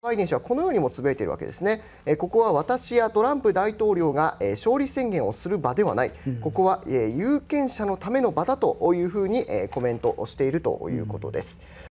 バイデン氏はこのようにもつぶえているわけですね、えここは私やトランプ大統領が、え勝利宣言をする場ではない、うん、ここは、え有権者のための場だというふうに、えコメントをしているということです。うん